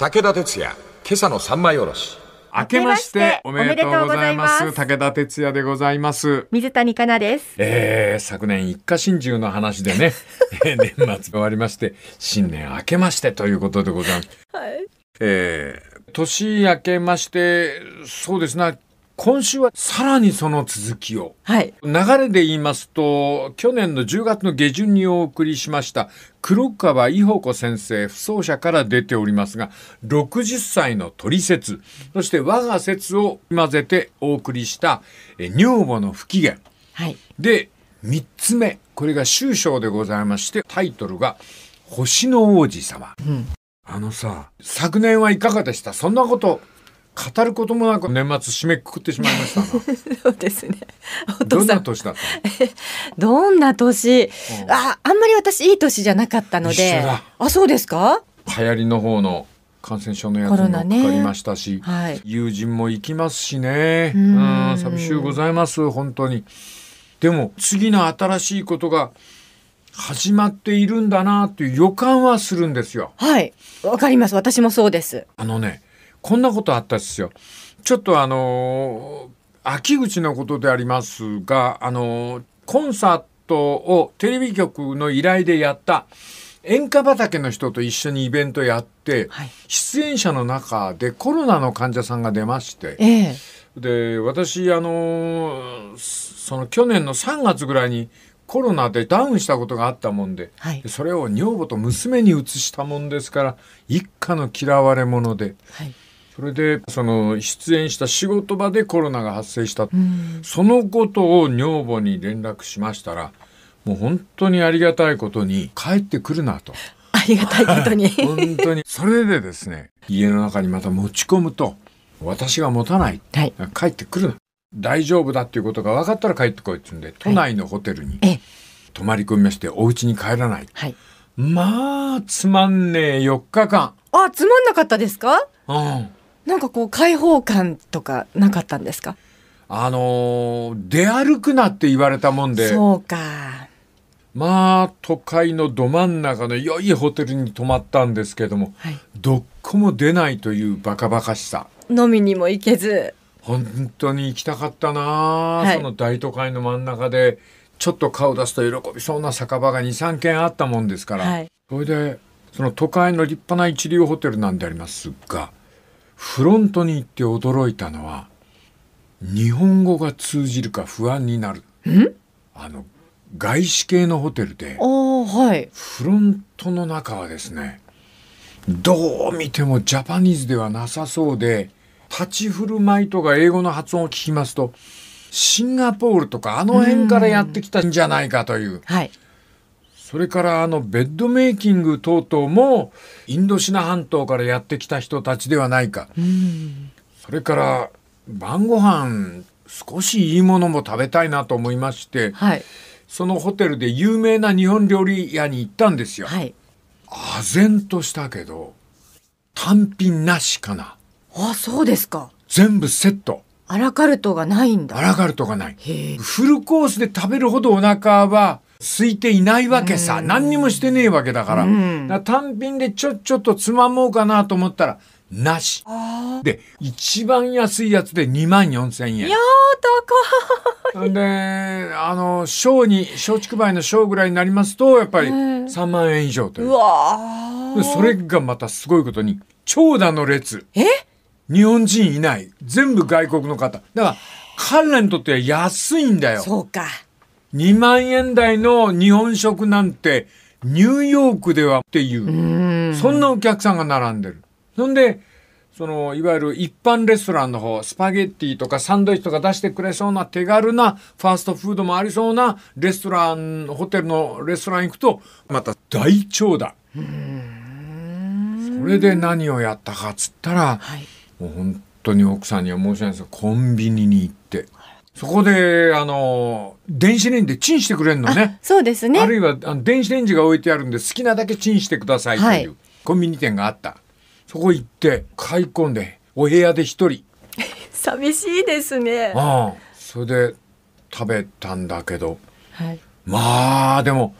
武田鉄矢今朝の三枚おろし明けましておめでとうございます武田鉄矢でございます水谷香奈です、えー、昨年一家心中の話でね 年末終わりまして新年明けましてということでございます、はいえー、年明けましてそうですね今週はさらにその続きを、はい、流れで言いますと去年の10月の下旬にお送りしました黒川伊保子先生不走者から出ておりますが60歳の取説そして我が説を混ぜてお送りした女房の不機嫌、はい、で3つ目これが終章でございましてタイトルが「星の王子様」うん、あのさ昨年はいかがでしたそんなこと語ることもなく年末締めくくってしまいました そうですねどんな年だった どんな年、ああんまり私いい年じゃなかったのであそうですか流行りの方の感染症のやつもかかりましたし、ねはい、友人も行きますしねうん寂しゅうございます本当にでも次の新しいことが始まっているんだなという予感はするんですよはいわかります私もそうですあのねこんなことあったっすよ。ちょっとあの秋口のことでありますが、あのコンサートをテレビ局の依頼でやった演歌畑の人と一緒にイベントやって、はい、出演者の中でコロナの患者さんが出まして、えで私あのその去年の3月ぐらいにコロナでダウンしたことがあったもんで、はい、それを女房と娘に移したもんですから一家の嫌われ者で、はい、それでその出演した仕事場でコロナが発生した、うん、そのことを女房に連絡しましたらもう本当にありがたいことに帰ってくるなと。ありがたいことに 本当にそれでですね家の中にまた持ち込むと私が持たない、はい、帰ってくるな大丈夫だっていうことが分かったら帰ってこいっつうんで都内のホテルに泊まり込みましてお家に帰らない、はい、まあつまんねえ4日間あつまんなかったですかうんなんかこう開放感とかなかったんですかあのー、出歩くなって言われたもんでそうかまあ都会のど真ん中の良いホテルに泊まったんですけども、はい、どこも出ないというバカバカしさ飲みにも行けず本当に行きたかったな、はい、その大都会の真ん中でちょっと顔出すと喜びそうな酒場が23軒あったもんですから、はい、それでその都会の立派な一流ホテルなんでありますがフロントに行って驚いたのは日本語が通じるか不安になるあの外資系のホテルで、はい、フロントの中はですねどう見てもジャパニーズではなさそうで立ち振る舞いとか英語の発音を聞きますとシンガポールとかあの辺からやってきたんじゃないかという。うはいそれからあのベッドメイキング等々もインドシナ半島からやってきた人たちではないか、うん、それから晩ご飯少しいいものも食べたいなと思いまして、はい、そのホテルで有名な日本料理屋に行ったんですよ。はい、唖然としたけど単品なしかな。あそうですか全部セット。アラカルトがないんだ。アラカルトがない。フルコースで食べるほどお腹は空いていないわけさ、何にもしてねえわけだから,、から単品でちょっちょっとつまもうかなと思ったらなし。で、一番安いやつで2万4千円。いやー、高い。で、あの、小に、小竹梅の小ぐらいになりますと、やっぱり3万円以上という。うわでそれがまたすごいことに、長蛇の列。え日本人いない。全部外国の方。だから、彼らにとっては安いんだよ。そうか。2万円台の日本食なんてニューヨークではっていう、そんなお客さんが並んでる。そんで、その、いわゆる一般レストランの方、スパゲッティとかサンドイッチとか出してくれそうな手軽なファーストフードもありそうなレストラン、ホテルのレストラン行くと、また大長だ。それで何をやったかっつったら、もう本当に奥さんには申し訳ないですコンビニに行って。そこであの電子レンジでチンしてくれるのねそうですねあるいはあの電子レンジが置いてあるんで好きなだけチンしてくださいという、はい、コンビニ店があったそこ行って買い込んでお部屋で一人 寂しいですねああそれで食べたんだけど、はい、まあでも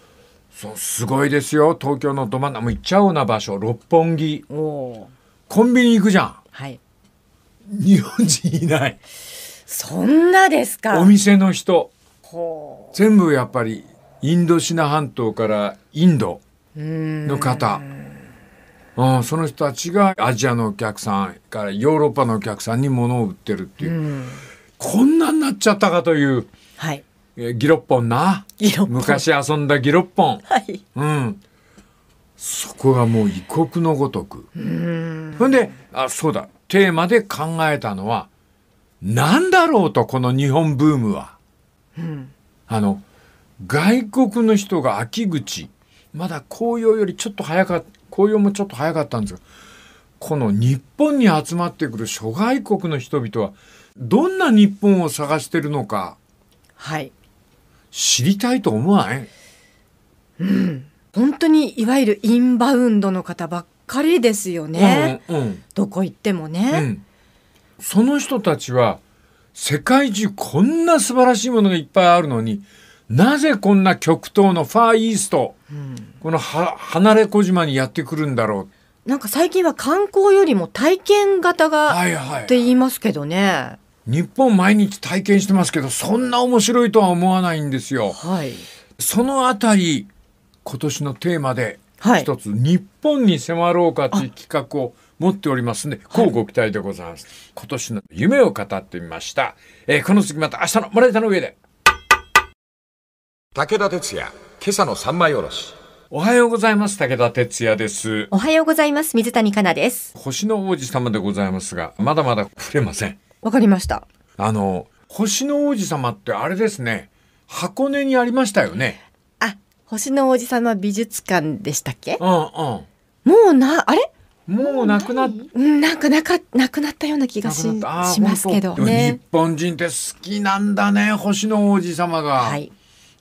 そうすごいですよ東京のど真ん中も行っちゃような場所六本木コンビニ行くじゃん、はい、日本人いないそんなですかお店の人全部やっぱりインドシナ半島からインドの方うん、その人たちがアジアのお客さんからヨーロッパのお客さんに物を売ってるっていう、うん、こんなになっちゃったかという、はい、えギロッポンな昔遊んだギロッポン、はい、うん、そこがもう異国のごとくほんであそうだテーマで考えたのは「なんだろうと、この日本ブームは。うん、あの、外国の人が秋口、まだ紅葉よりちょっと早かった、紅葉もちょっと早かったんですが、この日本に集まってくる諸外国の人々は、どんな日本を探してるのか、はい。知りたいと思わないうん。本当にいわゆるインバウンドの方ばっかりですよね。うんうん、どこ行ってもね。うんその人たちは世界中こんな素晴らしいものがいっぱいあるのになぜこんな極東のファーイースト、うん、この離れ小島にやってくるんだろうなんか最近は観光よりも体験型が、って言いますけどね日本毎日体験してますけどそんな面白いとは思わないんですよ。はい、そのあたり今年のテーマで一つ、はい、日本に迫ろうかという企画を持っておりますので、こうご期待でございます。はい、今年の夢を語ってみました。えー、この次また明日のまな板の上で。武田鉄矢、今朝の三枚おろし。おはようございます。武田哲也です。おはようございます。水谷香奈です。星の王子様でございますが、まだまだ触れません。わかりました。あの、星の王子様ってあれですね、箱根にありましたよね。あ、星の王子様美術館でしたっけうんうん。もうな、あれもうなくなっ、うん、なんかなかなくなったような気がししますけど、ね、日本人って好きなんだね星の王子様が。はい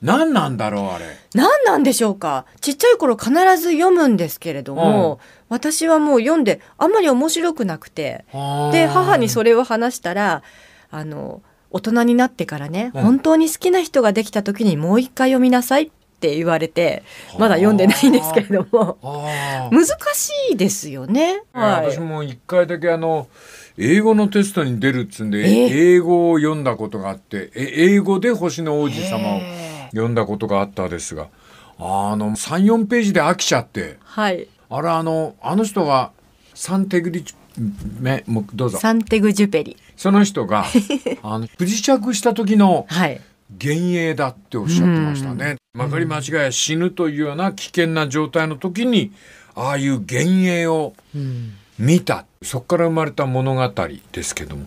何なんだろうあれ何なんでしょうかちっちゃい頃必ず読むんですけれども、うん、私はもう読んであんまり面白くなくてで母にそれを話したらあの大人になってからね、うん、本当に好きな人ができた時にもう一回読みなさいってって言われてまだ読んでないんですけれども難しいですよね。はい、私も一回だけあの英語のテストに出るっつんで、英語を読んだことがあって英語で「星の王子様」を読んだことがあったですがあの34ページで飽きちゃって、はい、あれあのあの人がサンテグリめどうぞサンテグジュペリその人が あの不時着した時の、はい幻影だっておっしゃってましたね。曲がり間違え死ぬというような危険な状態の時にああいう幻影を見た、そこから生まれた物語ですけども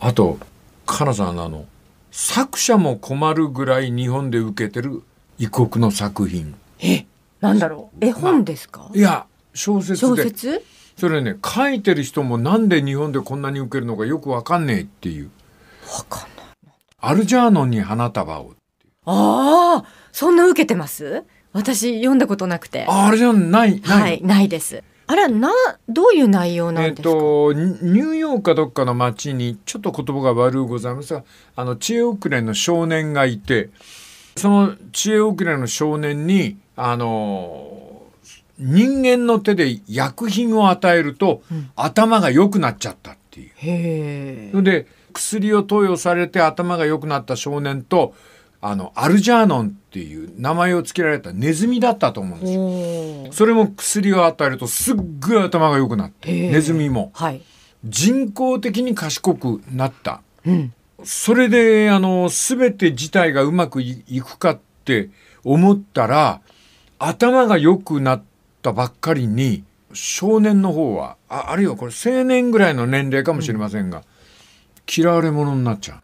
あとかなさんあの作者も困るぐらい日本で受けてる異国の作品。えなんだろう絵本ですか、まいや小説小説それね書いてる人もなんで日本でこんなに受けるのかよくわかんねえっていう。わかんアルジャーノンに花束をああ、そんな受けてます私読んだことなくて。あ、あれじゃない、ない。はい、ないです。あれはな、どういう内容なんですかえー、と、ニューヨークかどっかの街に、ちょっと言葉が悪うございますが、あの、知恵遅れの少年がいて、その知恵遅れの少年に、あの、人間の手で薬品を与えると、うん、頭が良くなっちゃったっていう。へえ。で薬を投与されて頭が良くなった少年とあのアルジャーノンっていう名前を付けられたネズミだったと思うんですよ。それも薬を与えるとすっごい頭が良くなってネズミも、はい、人工的に賢くなった、うん、それであの全て事態がうまくいくかって思ったら頭が良くなったばっかりに少年の方はああるいはこれ青年ぐらいの年齢かもしれませんが、うん嫌われ者になっちゃう。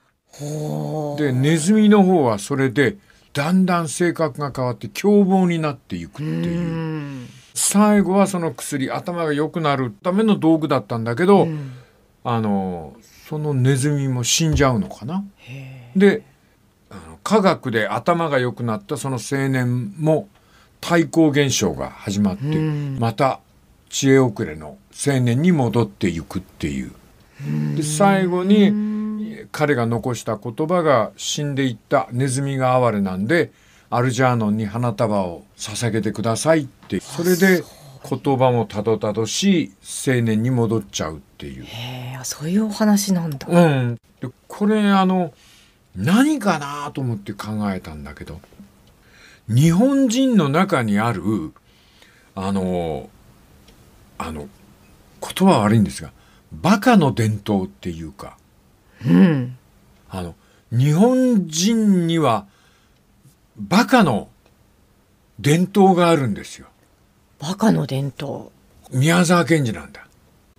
でネズミの方はそれでだんだん性格が変わって凶暴になっていくっていう最後はその薬頭が良くなるための道具だったんだけど、うん、あのそのネズミも死んじゃうのかな。で科学で頭が良くなったその青年も対抗現象が始まって、また知恵遅れの青年に戻っていくっていう。で最後に彼が残した言葉が死んでいったネズミが哀れなんでアルジャーノンに花束を捧げてくださいってそれで言葉もたどたどしい青年に戻っちゃうっていう。へそういうお話なんだ。うん、でこれあの何かなと思って考えたんだけど日本人の中にあるあのあの言葉は悪いんですがバカの伝統っていうか、うん、あの日本人にはバカの伝統があるんですよ。バカの伝統宮沢賢治なんだ。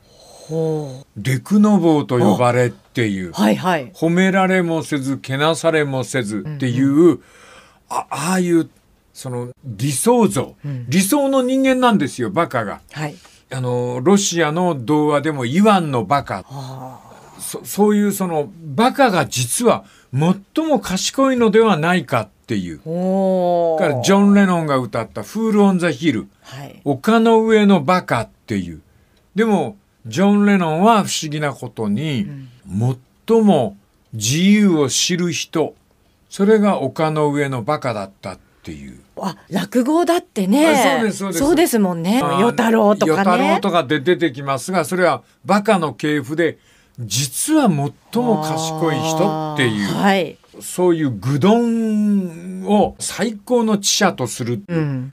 ほうデクノボーと呼ばれっていう、はいはい、褒められもせずけなされもせずっていう、うんうん、あああいうその理想像、うん、理想の人間なんですよバカが。はい、あのロシアの童話でもイワンのバカ、そそういうそのバカが実は最も賢いのではないかっていうからジョン・レノンが歌った「フール・オン・ザ・ヒル」はい、丘の上のバカ」っていうでもジョン・レノンは不思議なことに、うん、最も自由を知る人それが丘の上のバカだったっていう。あ落語だってねそうですそうですもんね与太郎とかね与太郎とかで出てきますがそれはバカの系譜で実は最も賢い人っていう、はい、そういう愚鈍を最高の知者とする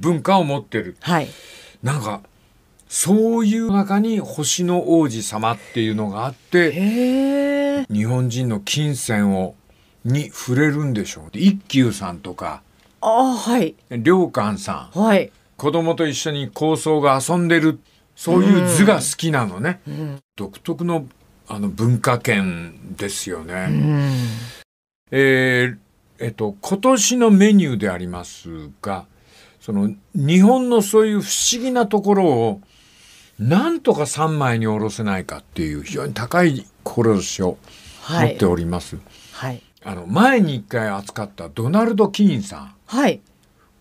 文化を持ってる、うん、はい、なんかそういう中に星の王子様っていうのがあって日本人の金銭をに触れるんでしょう一休さんとかあはい良寛さん、はい、子供と一緒に構想が遊んでるそういう図が好きなのね、うん、独特のあの文化圏ですよね、うん、えー、えっと今年のメニューでありますがその日本のそういう不思議なところをなんとか3枚におろせないかっていう非常に高い志を持っております。はい、はい、あの前に一回扱ったドナルド・キーンさんはい、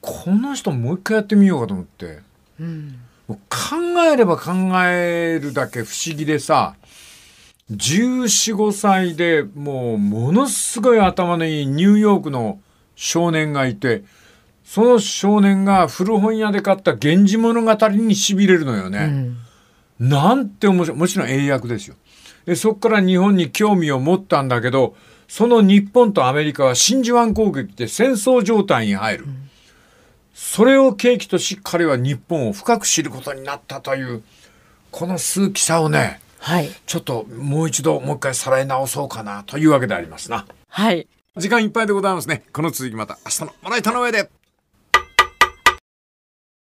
この人もう一回やってみようかと思って、うん、考えれば考えるだけ不思議でさ1415歳でもうものすごい頭のいいニューヨークの少年がいてその少年が古本屋で買った「源氏物語」にしびれるのよね。うん、なんて面白いもちろん英訳ですよ。でそこから日本に興味を持ったんだけどその日本とアメリカは真珠湾攻撃で戦争状態に入る、それを契機とし彼は日本を深く知ることになったというこの数奇さをね、はい、ちょっともう一度もう一回さらい直そうかなというわけでありますな。はい時間いっぱいでございますね。この続きまた明日のまな板の上で。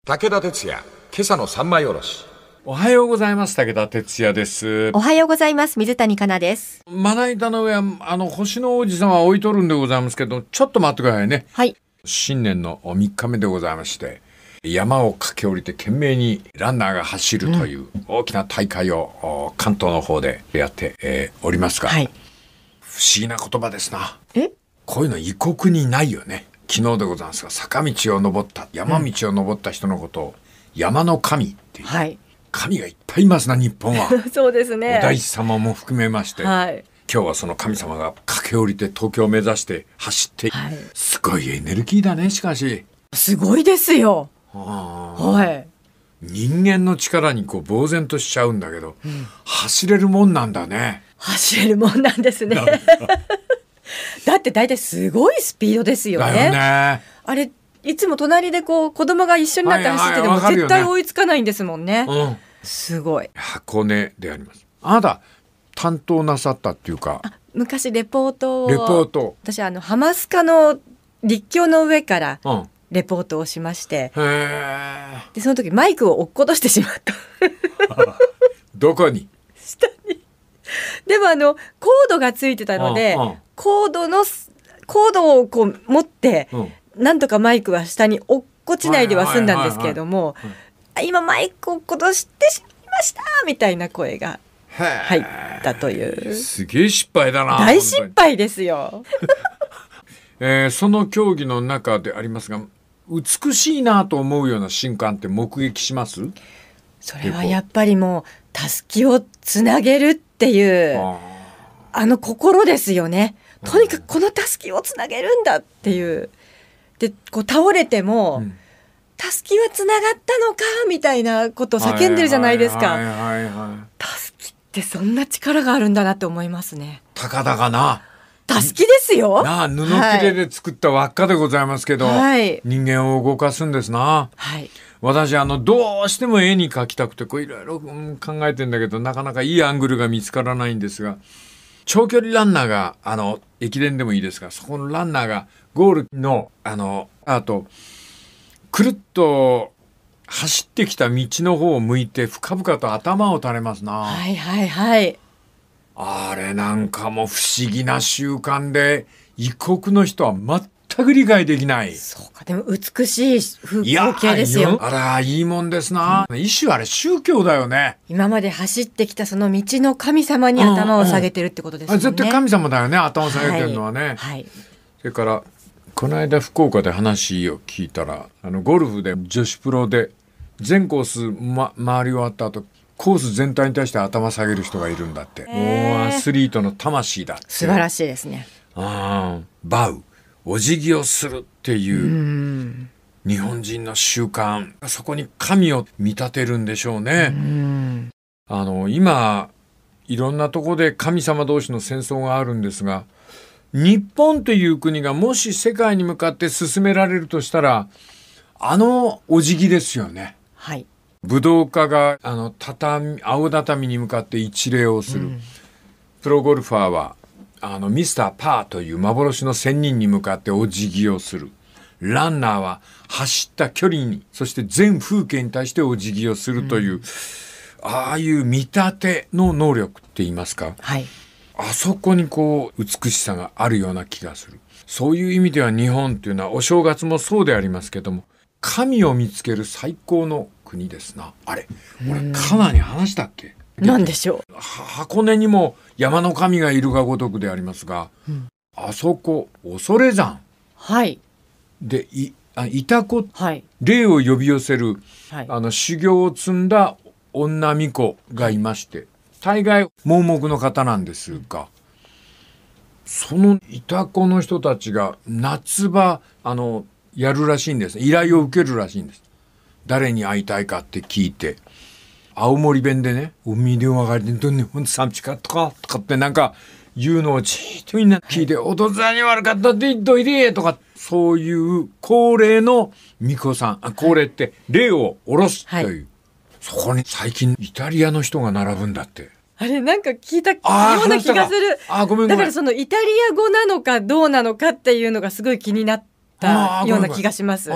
武田鉄矢、今朝の三枚おろし。おはようございます武田哲也ですおはようございます水谷香奈ですまな板の上あの星の王子様は置いとるんでございますけどちょっと待ってくださいねはい新年の3日目でございまして山を駆け下りて懸命にランナーが走るという大きな大会を、うん、関東の方でやって、えー、おりますが、はい、不思議な言葉ですなえこういうの異国にないよね昨日でございますが坂道を登った山道を登った人のことを、山の神っていう、はい神がいっぱいいますな日本は そうですねお大師様も含めまして、はい、今日はその神様が駆け下りて東京を目指して走って、はい、すごいエネルギーだねしかしすごいですよはい人間の力にこう呆然としちゃうんだけど、うん、走れるもんなんだね走れるもんなんですね だって大体すごいスピードですよね。よねあれいつも隣でこう子供が一緒になって走ってても絶対追いつかないんですもんね。すごい。箱根であります。あなた担当なさったっていうか。昔レポートを。レポート。私あのハマスカの立教の上から、レポートをしまして、でその時マイクを落っことしてしまった どこに？下に。でもあのコードがついてたので、コードのコードをこう持って。うんなんとかマイクは下に落っこちないでは済んだんですけれども今マイクを落っとしてしまいましたみたいな声が入ったというすげえ失敗だな大失敗ですよ、えー、その競技の中でありますが美しいなと思うような瞬間って目撃しますそれはやっぱりもうたすきをつなげるっていうあの心ですよねとにかくこのたすきをつなげるんだっていう。でこう倒れても、うんたすきはつながったのかみたいなこと叫んでるじゃないですか。たすきってそんな力があるんだなって思いますね。たかだかな。たすきですよ。なあ布切れで作った輪っかでございますけど、はい、人間を動かすんですな。はい。私あのどうしても絵に描きたくてこういろいろ考えてんだけどなかなかいいアングルが見つからないんですが長距離ランナーが、あの、駅伝でもいいですが、そこのランナーがゴールの、あの、あと、くるっと走ってきた道の方を向いて、深々と頭を垂れますな。はいはいはい。あれなんかも不思議な習慣で、異国の人は全全く理解できない。そうか、でも美しい風景ですよ。あら、いいもんですな。うん、一種あれ宗教だよね。今まで走ってきたその道の神様に頭を下げてるってことですね、うんうん。絶対神様だよね、頭を下げてるのはね。はい。はい、それから、この間福岡で話を聞いたら、あの、ゴルフで女子プロで全コース、ま、回り終わった後、コース全体に対して頭下げる人がいるんだって。もうアスリートの魂だ素晴らしいですね。ああ、バウ。お辞儀をするっていう日本人の習慣そこに神を見立てるんでしょうね。あの今いろんなとこで神様同士の戦争があるんですが日本という国がもし世界に向かって進められるとしたらあのお辞儀ですよね。はい、武道家があの畳青畳に向かって一礼をする、うん、プロゴルファーはあの、ミスターパーという幻の仙人に向かってお辞儀をする。ランナーは走った距離に、そして全風景に対してお辞儀をするという、うん、ああいう見立ての能力って言いますか。はい。あそこにこう、美しさがあるような気がする。そういう意味では日本っていうのはお正月もそうでありますけども、神を見つける最高の国ですな。あれ、俺、カナに話したっけ何でしょう箱根にも山の神がいるがごとくでありますが、うん、あそこ恐山はいでいあいた子、はい、霊を呼び寄せる、はい、あの修行を積んだ女巫女がいまして大概盲目の方なんですが、そのいた子の人たちが夏場あのやるらしいんです依頼を受けるらしいんです誰に会いたいかって聞いて青森弁でね「海で上がりでどんねほんと寂かとか」とかってなんか言うのをじっとみんな聞いて「お父さんに悪かったって言っといで」とかそういう高齢の巫女さんあ高齢って霊を下ろすという、はい、そこに最近イタリアの人が並ぶんだって。あれなんか聞いたような気がするあごめんだからそのイタリア語なのかどうなのかっていうのがすごい気になったような気がします。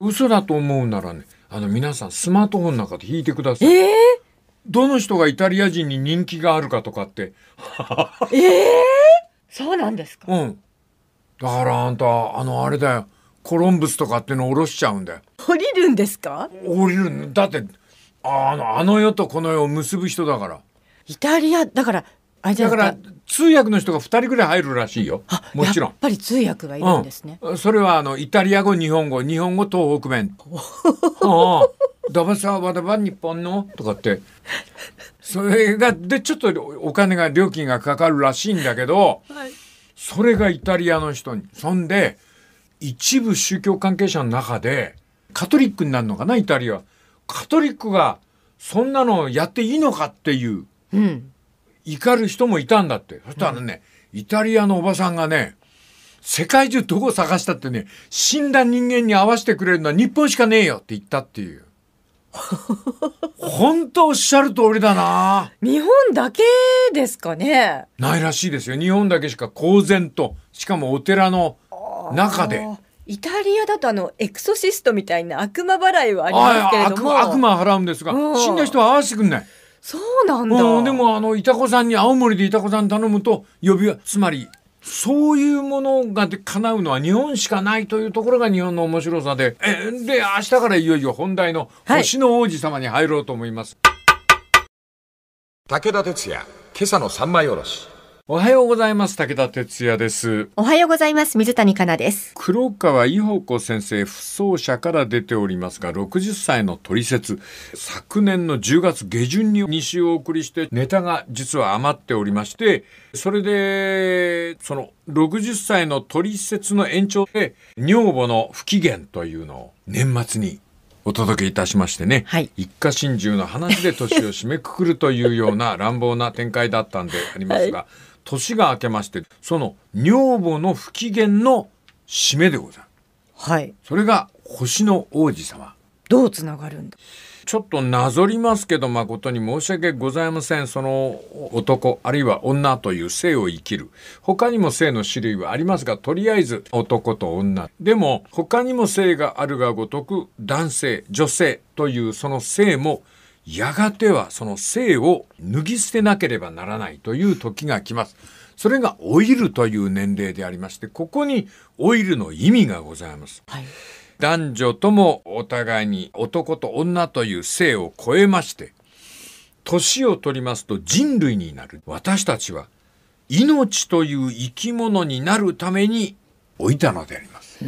嘘だと思うならねあの皆さんスマートフォンの中で弾いてください。えー、どの人がイタリア人に人気があるかとかって。え えー、そうなんですか。うん。だからあんたあのあれだよ。コロンブスとかっての下ろしちゃうんだよ。降りるんですか？降りるだってあのあの世とこの世を結ぶ人だから。イタリアだからあれじゃだから通訳の人が2人ぐらい入るらしいよもちろんやっぱり通訳がいるんですね、うん、それはあのイタリア語日本語日本語東北弁ああ ダバサワダバ日本のとかってそれがでちょっとお金が料金がかかるらしいんだけど、はい、それがイタリアの人にそんで一部宗教関係者の中でカトリックになるのかなイタリアカトリックがそんなのやっていいのかっていう、うん、怒る人もいたんだって。そしたらね、うん、イタリアのおばさんがね、世界中どこ探したってね、死んだ人間に合わせてくれるのは日本しかねえよって言ったっていう。本当おっしゃる通りだな。日本だけですかね。ないらしいですよ。日本だけしか公然と、しかもお寺の中で。イタリアだとあのエクソシストみたいな悪魔払いはありますけれども悪魔払うんですが死んだ人は合わせてくんないそうなんだ、うん、でもあのいたこさんに青森でいたこさん頼むと呼びつまりそういうものが叶うのは日本しかないというところが日本の面白さで、えで、明日からいよいよ本題の星の王子様に入ろうと思います。はい、武田鉄矢、今朝の三枚おろし。おはようございます武田哲也ですおはようございます水谷香奈です黒川伊保子先生不走者から出ておりますが60歳の取説昨年の10月下旬に2週お送りしてネタが実は余っておりましてそれでその60歳の取説の延長で女房の不機嫌というのを年末にお届けいたしましてね、はい、一家心中の話で年を締めくくるというような乱暴な展開だったんでありますが、はい年が明けましてその女房の不機嫌の締めでござる。はい。それが星の王子様。どうつながるんだちょっとなぞりますけど誠に申し訳ございませんその男あるいは女という性を生きる他にも性の種類はありますがとりあえず男と女でも他にも性があるがごとく男性女性というその性もやがてはその性を脱ぎ捨てなければならないという時が来ます。それが老いるという年齢でありまして、ここに老いるの意味がございます。はい、男女ともお互いに男と女という性を超えまして、年を取りますと人類になる。私たちは命という生き物になるために老いたのであります。こ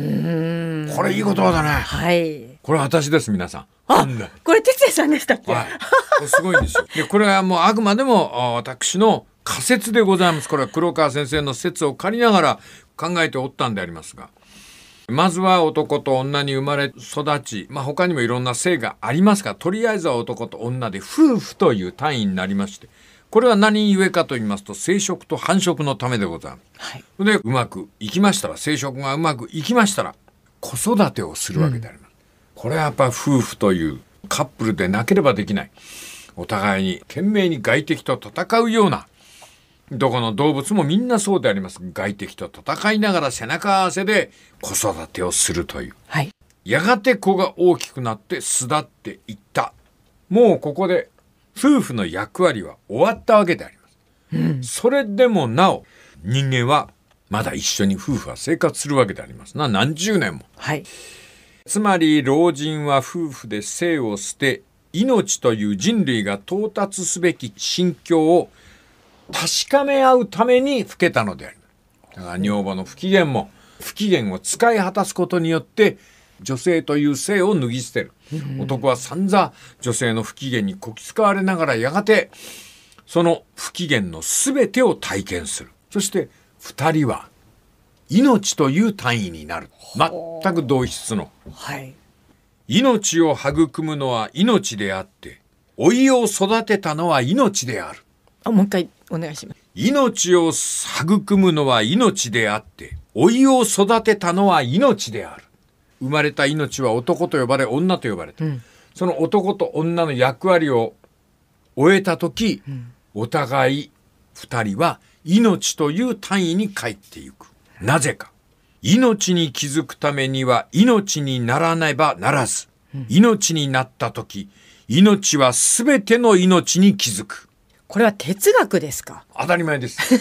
れいい言葉だね。はい。これ私です皆さん。あ、これ哲也さんでしたっけ、はい、すごいんですよ。でこれはもうあくまでも私の仮説でございます。これは黒川先生の説を借りながら考えておったんでありますが。まずは男と女に生まれ育ち、まあ、他にもいろんな性がありますがとりあえずは男と女で夫婦という単位になりましてこれは何故かと言いますと生殖と繁殖のためでございます。はい、でうまくいきましたら生殖がうまくいきましたら子育てをするわけであります。うんこれはやっぱ夫婦というカップルでなければできないお互いに懸命に外敵と戦うようなどこの動物もみんなそうであります外敵と戦いながら背中合わせで子育てをするという、はい、やがて子が大きくなって巣立っていったもうここで夫婦の役割は終わったわけであります、うん、それでもなお人間はまだ一緒に夫婦は生活するわけでありますな何十年も。はいつまり老人は夫婦で生を捨て命という人類が到達すべき心境を確かめ合うために老けたのである。だから女房の不機嫌も不機嫌を使い果たすことによって女性という性を脱ぎ捨てる。男は散々女性の不機嫌にこき使われながらやがてその不機嫌の全てを体験する。そして二人は命という単位になる全く同質の、はい、命を育むのは命であって老いを育てたのは命であるあもう一回お願いします命を育むのは命であって老いを育てたのは命である生まれた命は男と呼ばれ女と呼ばれた、うん、その男と女の役割を終えた時、うん、お互い二人は命という単位に帰っていくなぜか。命に気づくためには命にならねばならず。命になった時、命はすべての命に気づく。これは哲学ですか当たり前です。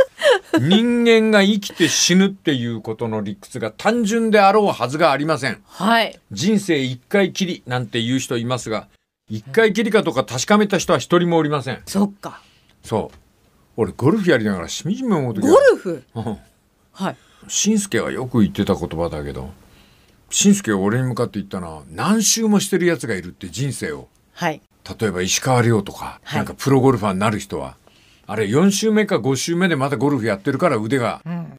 人間が生きて死ぬっていうことの理屈が単純であろうはずがありません。はい。人生一回きりなんて言う人いますが、一回きりかとか確かめた人は一人もおりません。そっか。そう。俺ゴルフやりながらしみじみ思うきゴルフ、うんはい新助がよく言ってた言葉だけど新助が俺に向かって言ったのは何周もしてる奴がいるって人生を、はい、例えば石川遼とか、なんかプロゴルファーになる人はあれ4周目か5周目でまたゴルフやってるから腕が、うん、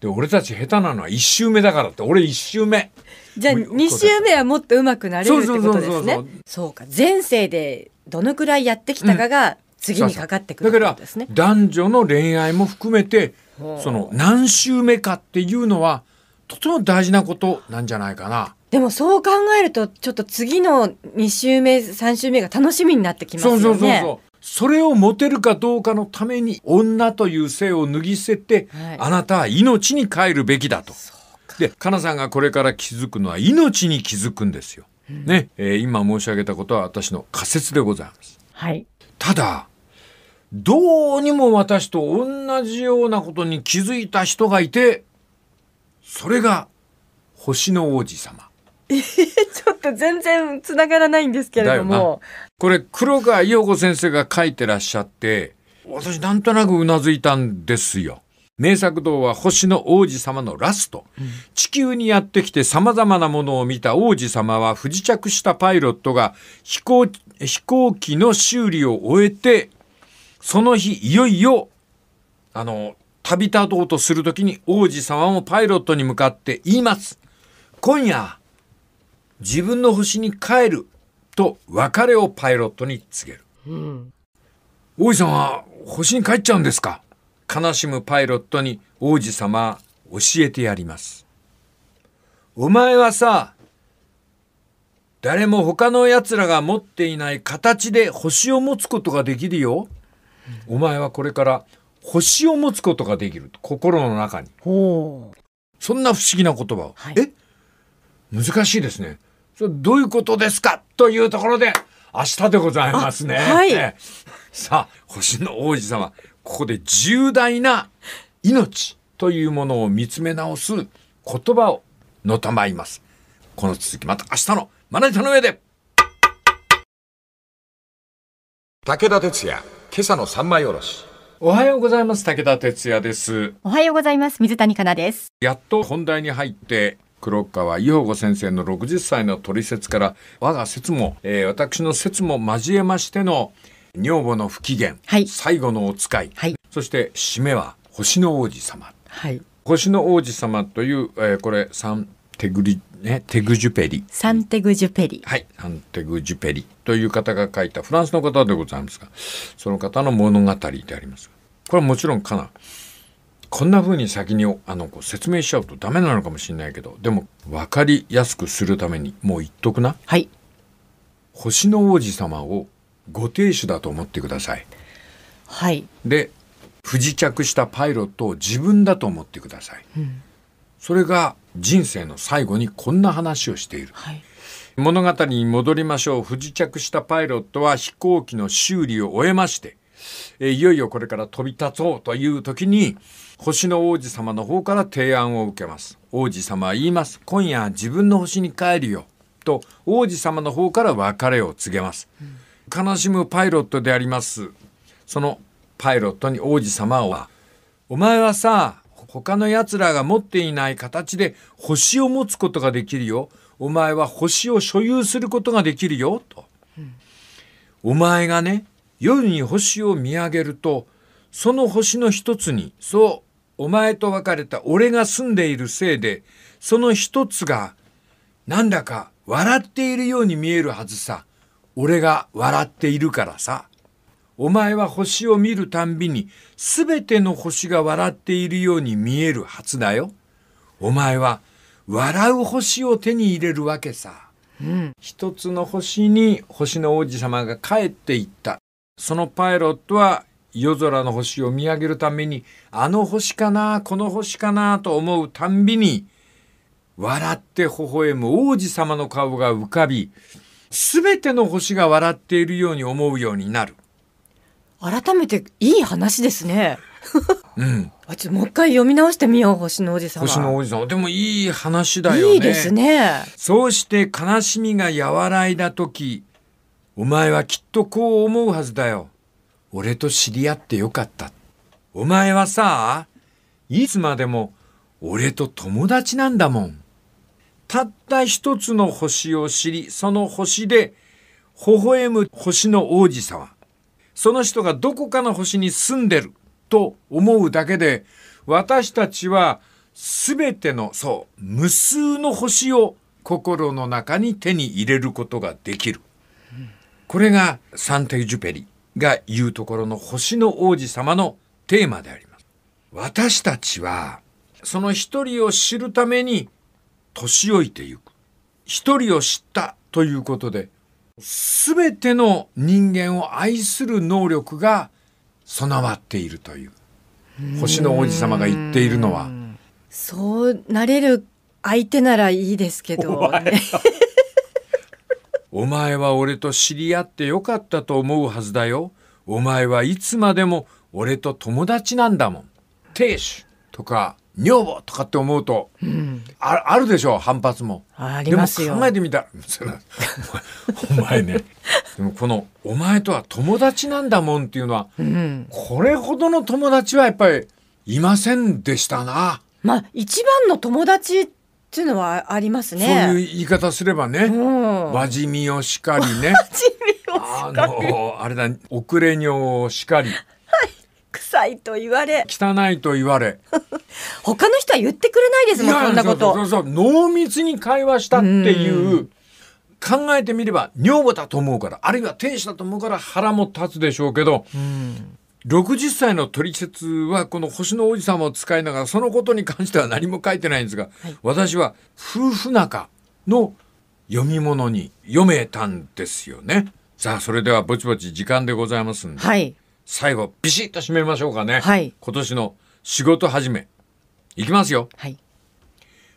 で俺たち下手なのは1周目だからって俺1周目じゃあ2周目はもっと上手くなれるってことですねそうか前世でどのくらいやってきたかが、次にかかってくるんですね、だから男女の恋愛も含めてその何週目かっていうのはとても大事なことなんじゃないかな。でもそう考えるとちょっと次の2週目3週目が楽しみになってきますよね。そうそうそうそうそれを持てるかどうかのために女という性を脱ぎ捨てて、はい、あなたは命に帰るべきだと。でかなさんがこれから気づくのは命に気づくんですよ。うん、ね、えー、今申し上げたことは私の仮説でございます。はい、ただどうにも私と同じようなことに気づいた人がいて、それが星の王子様。えちょっと全然つながらないんですけれども。これ黒川陽子先生が書いてらっしゃって、私なんとなくうなずいたんですよ。名作堂は星の王子様のラスト、地球にやってきて様々なものを見た王子様は不時着したパイロットが飛行飛行機の修理を終えてその日いよいよあの旅立とうとする時に王子様もパイロットに向かって言います。今夜自分の星に帰ると別れをパイロットに告げる。うん、王子様は星に帰っちゃうんですか悲しむパイロットに王子様教えてやります。お前はさ、誰も他の奴らが持っていない形で星を持つことができるよ。お前はこれから星を持つことができると心の中にそんな不思議な言葉を、はい、え難しいですねそれどういうことですかというところで明日でございますね、はい、さあ星の王子様ここで重大な命というものを見つめ直す言葉をのたまいますこの続きまた明日のまな板の上で武田鉄矢今朝の三枚おろし。おはようございます。武田哲也です。おはようございます。水谷香奈です。やっと本題に入って、黒川伊保子先生の60歳の取説から我が説も、えー、私の説も交えましての女房の不機嫌、はい、最後のお使い、はい、そして締めは星の王子様、はい、星の王子様という、えー、これサンテグリね、テグジュペリ。サンテグジュペリ。はい、サンテグジュペリという方が書いたフランスの方でございますが、その方の物語であります。これはもちろんかな。こんな風に先にあのこう説明しちゃうとダメなのかもしれないけど、でも分かりやすくするためにもう言っとくな。はい。星の王子様をご亭主だと思ってください。はい。で、不時着したパイロットを自分だと思ってください。うん、それが人生の最後にこんな話をしている、はい、物語に戻りましょう不時着したパイロットは飛行機の修理を終えましていよいよこれから飛び立とうという時に星の王子様の方から提案を受けます王子様は言います今夜自分の星に帰るよと王子様の方から別れを告げます、うん、悲しむパイロットでありますそのパイロットに王子様は「お前はさ他の奴らが持っていない形で星を持つことができるよ。お前は星を所有することができるよ。と。うん、お前がね、夜に星を見上げると、その星の一つに、そう、お前と別れた俺が住んでいるせいで、その一つが、なんだか笑っているように見えるはずさ。俺が笑っているからさ。お前は星を見るたんびに、すべての星が笑っているように見えるはずだよ。お前は、笑う星を手に入れるわけさ。うん、一つの星に星の王子様が帰っていった。そのパイロットは夜空の星を見上げるために、あの星かな、この星かなと思うたんびに、笑って微笑む王子様の顔が浮かび、すべての星が笑っているように思うようになる。改めていい話ですね。うん、あちょもう一回読み直してみよう星の王子様。星のでもいい話だよねいいですねそうして悲しみが和らいだ時お前はきっとこう思うはずだよ俺と知り合ってよかったお前はさいつまでも俺と友達なんだもんたった一つの星を知りその星で微笑む星の王子様その人がどこかの星に住んでると思うだけで、私たちは全ての、そう、無数の星を心の中に手に入れることができる。これがサンテグジュペリが言うところの星の王子様のテーマであります。私たちは、その一人を知るために年老いてゆく。一人を知ったということで、全ての人間を愛する能力が備わっているという星の王子様が言っているのはそうなれる相手ならいいですけど、ね、お前は俺と知り合ってよかったと思うはずだよお前はいつまでも俺と友達なんだもん亭主とか女房とかって思うと、うん、ああるでしょう反発もありますよでも考えてみたら お前ねでもこの「お前とは友達なんだもん」っていうのは、うん、これほどの友達はやっぱりいませんでしたな。まあ一番の友達っていうのはありますね。そういう言い方すればね、輪染和みをしかりね。あのあれだ遅れ女をしかり。臭いと言われ汚いと言われ 他の人は言ってくれないですもんそんなことそうそう濃密に会話したっていう考えてみれば女房だと思うからあるいは天使だと思うから腹も立つでしょうけど、う60歳のトリセツはこの星の王子様を使いながらそのことに関しては何も書いてないんですが、はい、私は夫婦仲の読み物に読めたんですよね。さあそれではぼちぼち時間でございますんで、はい、最後ビシッと締めましょうかね、はい、今年の仕事始めいきますよ、はい、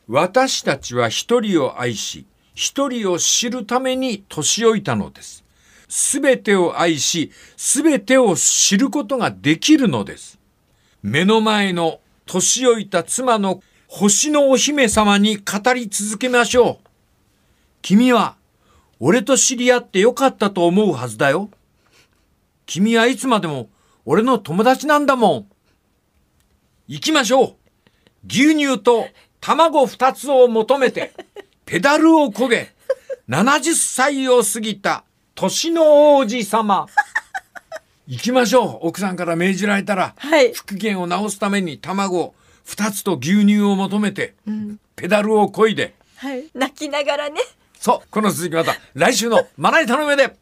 私たちは一人を愛し一人を知るために年老いたのです全てを愛しすべてを知ることができるのです目の前の年老いた妻の星のお姫様に語り続けましょう君は俺と知り合ってよかったと思うはずだよ君はいつまでも俺の友達なんだもん。行きましょう。牛乳と卵二つを求めて、ペダルをこげ、70歳を過ぎた年の王子様。行きましょう。奥さんから命じられたら、はい、復元を直すために卵二つと牛乳を求めて、うん、ペダルをこいで、はい、泣きながらね。そう、この続きまた来週のまな板の上で。